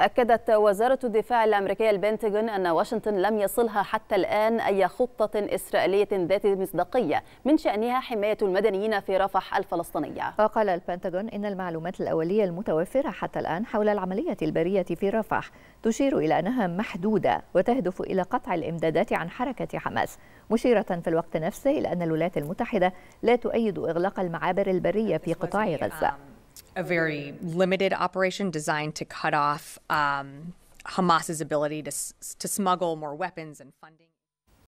أكدت وزارة الدفاع الأمريكية البنتاجون أن واشنطن لم يصلها حتى الآن أي خطة إسرائيلية ذات مصداقية من شأنها حماية المدنيين في رفح الفلسطينية. وقال البنتاجون إن المعلومات الأولية المتوفرة حتى الآن حول العملية البرية في رفح تشير إلى أنها محدودة وتهدف إلى قطع الإمدادات عن حركة حماس، مشيرة في الوقت نفسه إلى أن الولايات المتحدة لا تؤيد إغلاق المعابر البرية في قطاع غزة. a very limited operation designed to cut off um, Hamas's ability to, to smuggle more weapons and funding.